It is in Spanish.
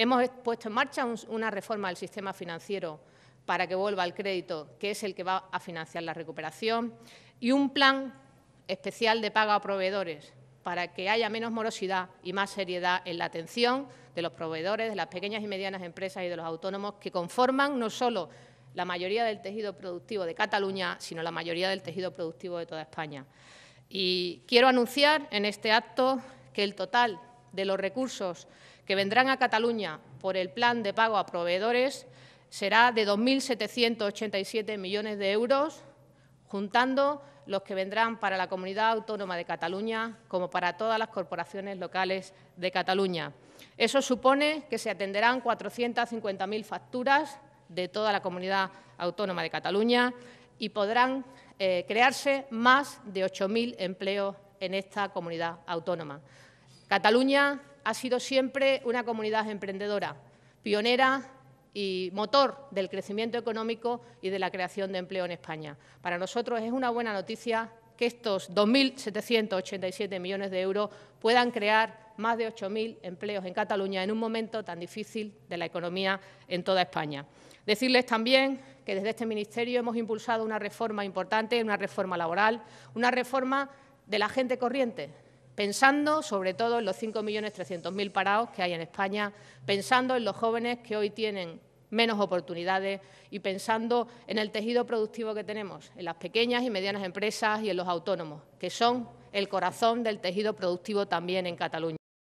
Hemos puesto en marcha una reforma del sistema financiero para que vuelva al crédito, que es el que va a financiar la recuperación, y un plan especial de pago a proveedores para que haya menos morosidad y más seriedad en la atención de los proveedores, de las pequeñas y medianas empresas y de los autónomos que conforman no solo la mayoría del tejido productivo de Cataluña, sino la mayoría del tejido productivo de toda España. Y quiero anunciar en este acto que el total de los recursos que vendrán a Cataluña por el plan de pago a proveedores será de 2.787 millones de euros, juntando los que vendrán para la Comunidad Autónoma de Cataluña como para todas las corporaciones locales de Cataluña. Eso supone que se atenderán 450.000 facturas de toda la Comunidad Autónoma de Cataluña y podrán eh, crearse más de 8.000 empleos en esta comunidad autónoma. Cataluña ha sido siempre una comunidad emprendedora, pionera y motor del crecimiento económico y de la creación de empleo en España. Para nosotros es una buena noticia que estos 2.787 millones de euros puedan crear más de 8.000 empleos en Cataluña en un momento tan difícil de la economía en toda España. Decirles también que desde este Ministerio hemos impulsado una reforma importante, una reforma laboral, una reforma de la gente corriente, pensando sobre todo en los 5.300.000 parados que hay en España, pensando en los jóvenes que hoy tienen menos oportunidades y pensando en el tejido productivo que tenemos, en las pequeñas y medianas empresas y en los autónomos, que son el corazón del tejido productivo también en Cataluña.